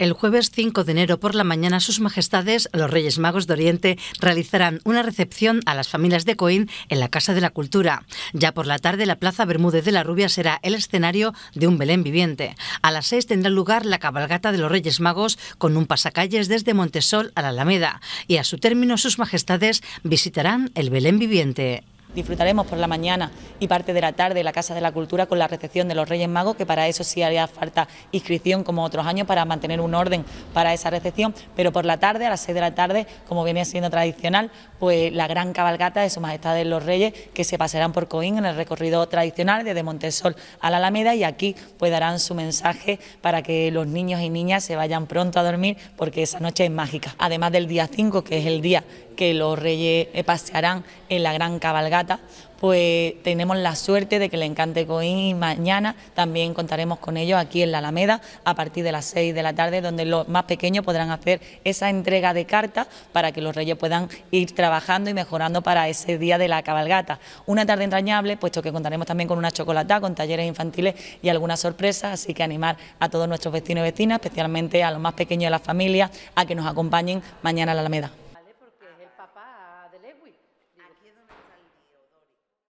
El jueves 5 de enero por la mañana, Sus Majestades, los Reyes Magos de Oriente, realizarán una recepción a las familias de Coín en la Casa de la Cultura. Ya por la tarde, la Plaza Bermúdez de la Rubia será el escenario de un Belén viviente. A las 6 tendrá lugar la cabalgata de los Reyes Magos con un pasacalles desde Montesol a la Alameda. Y a su término, Sus Majestades visitarán el Belén viviente. Disfrutaremos por la mañana y parte de la tarde en la Casa de la Cultura con la recepción de los Reyes Magos, que para eso sí haría falta inscripción como otros años para mantener un orden para esa recepción, pero por la tarde, a las 6 de la tarde, como viene siendo tradicional, pues la gran cabalgata de Su Majestad de los Reyes que se pasarán por Coín en el recorrido tradicional desde Montesol a la Alameda y aquí pues darán su mensaje para que los niños y niñas se vayan pronto a dormir porque esa noche es mágica. Además del día 5, que es el día que los reyes eh, pasearán en la gran cabalgata pues tenemos la suerte de que le encante Coín y mañana también contaremos con ellos aquí en la Alameda a partir de las 6 de la tarde, donde los más pequeños podrán hacer esa entrega de cartas para que los reyes puedan ir trabajando y mejorando para ese día de la cabalgata. Una tarde entrañable, puesto que contaremos también con una chocolatada, con talleres infantiles y algunas sorpresas, así que animar a todos nuestros vecinos y vecinas, especialmente a los más pequeños de las familias, a que nos acompañen mañana a la Alameda.